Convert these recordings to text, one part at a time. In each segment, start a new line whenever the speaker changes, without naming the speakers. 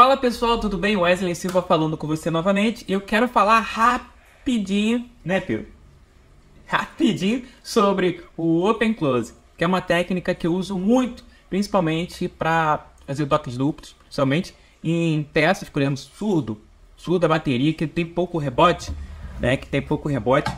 Fala pessoal, tudo bem? Wesley Silva falando com você novamente. Eu quero falar rapidinho, né, Pio? Rapidinho sobre o Open Close, que é uma técnica que eu uso muito, principalmente para fazer toques duplos, principalmente em peças, por exemplo, surdo, surdo da é bateria que tem pouco rebote, né? Que tem pouco rebote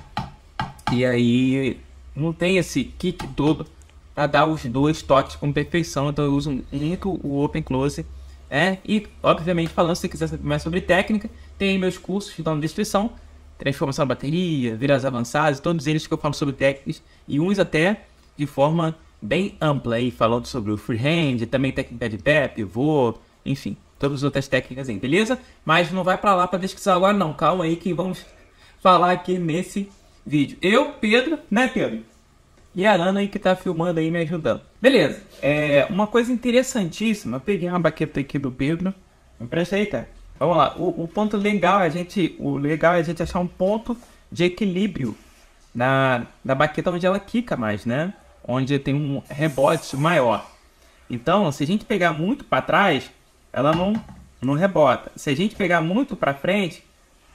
e aí não tem esse kick todo para dar os dois toques com perfeição. Então eu uso muito o Open Close é, e, obviamente, falando, se você quiser saber mais sobre técnica, tem meus cursos que estão na descrição. Transformação da bateria, viras avançadas, todos eles que eu falo sobre técnicas, e uns até de forma bem ampla, aí, falando sobre o freehand, também técnica de pé, pivô, enfim, todas as outras técnicas aí, beleza? Mas não vai para lá para pesquisar agora não, calma aí que vamos falar aqui nesse vídeo. Eu, Pedro, né Pedro? E a Arana aí que tá filmando aí me ajudando. Beleza. É, uma coisa interessantíssima. Eu peguei uma baqueta aqui do Pedro. Empresta aí, tá? Vamos lá. O, o, ponto legal é a gente. O legal é a gente achar um ponto de equilíbrio na, na baqueta onde ela quica mais, né? Onde tem um rebote maior. Então, se a gente pegar muito para trás, ela não, não rebota. Se a gente pegar muito para frente,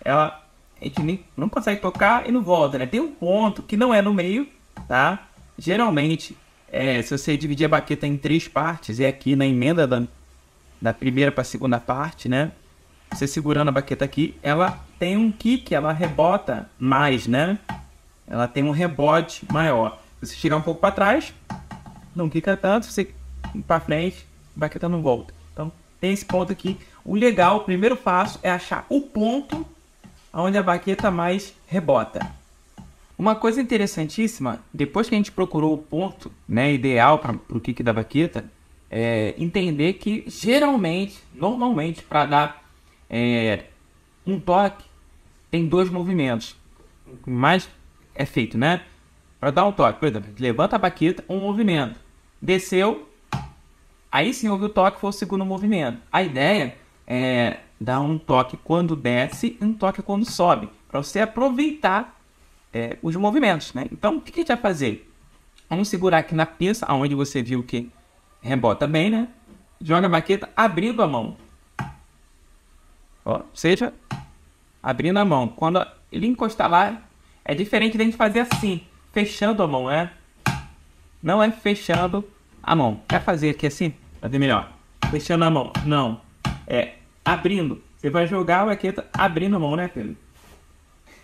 ela a gente nem, não consegue tocar e não volta, né? Tem um ponto que não é no meio, tá? Geralmente, é, se você dividir a baqueta em três partes, e aqui na emenda da, da primeira para a segunda parte, né? Você segurando a baqueta aqui, ela tem um kick, ela rebota mais, né? Ela tem um rebote maior. Se você chegar um pouco para trás, não quica tanto, se você ir para frente, a baqueta não volta. Então, tem esse ponto aqui. O legal, o primeiro passo é achar o ponto onde a baqueta mais rebota. Uma coisa interessantíssima, depois que a gente procurou o ponto né, ideal para o kick da baqueta, é entender que geralmente, normalmente, para dar é, um toque, tem dois movimentos. mais é feito, né? Para dar um toque, por exemplo, levanta a baqueta, um movimento. Desceu, aí sim houve o toque, foi o segundo movimento. A ideia é dar um toque quando desce e um toque quando sobe, para você aproveitar é, os movimentos, né? Então, o que a gente vai fazer? Vamos segurar aqui na pinça, aonde você viu que rebota bem, né? Joga a baqueta abrindo a mão. Ó, seja, abrindo a mão. Quando ele encostar lá, é diferente da gente fazer assim, fechando a mão, né? Não é fechando a mão. Quer fazer aqui assim? Fazer ver melhor. Fechando a mão. Não. É abrindo. Você vai jogar a baqueta abrindo a mão, né, Pedro?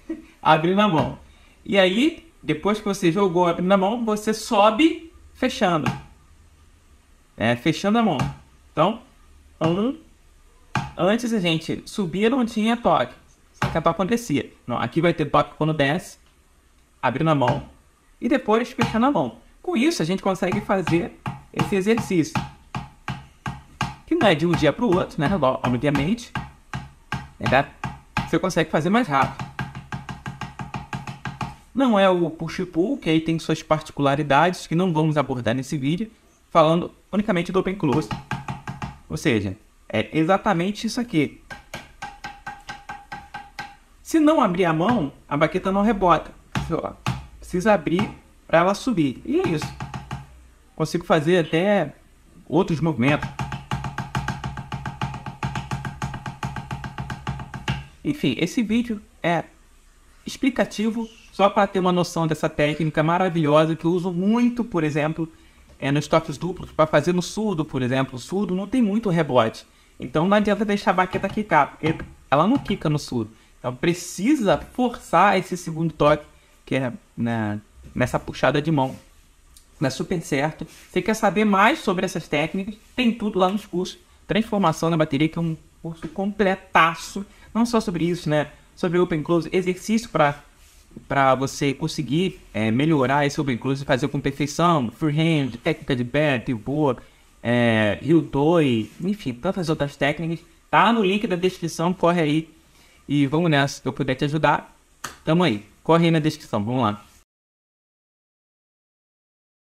abrindo a mão. E aí, depois que você jogou abrindo a mão, você sobe fechando. É, fechando a mão. Então, um, antes a gente subia, não tinha toque. Acabar acontecia. Não, aqui vai ter toque quando desce, abrindo a mão. E depois fechando a mão. Com isso, a gente consegue fazer esse exercício. Que não é de um dia para o outro, né? Obviamente. É, você consegue fazer mais rápido. Não é o push-pull, que aí tem suas particularidades que não vamos abordar nesse vídeo, falando unicamente do open close. Ou seja, é exatamente isso aqui. Se não abrir a mão, a baqueta não rebota. precisa abrir para ela subir. E é isso. Consigo fazer até outros movimentos. Enfim, esse vídeo é explicativo só para ter uma noção dessa técnica maravilhosa que eu uso muito, por exemplo, é, nos toques duplos, para fazer no surdo, por exemplo. O surdo não tem muito rebote. Então não adianta deixar a baqueta quicar, porque ela não quica no surdo. Então precisa forçar esse segundo toque, que é né, nessa puxada de mão. Dá é super certo. Você quer saber mais sobre essas técnicas? Tem tudo lá nos cursos. Transformação na bateria, que é um curso completaço. Não só sobre isso, né? Sobre open close, exercício para para você conseguir é, melhorar esse Open Close e fazer com perfeição, freehand, técnica de bat, boa, é, Rio 2, enfim, tantas outras técnicas. Tá no link da descrição, corre aí e vamos nessa. Se eu puder te ajudar, tamo aí. Corre aí na descrição, vamos lá.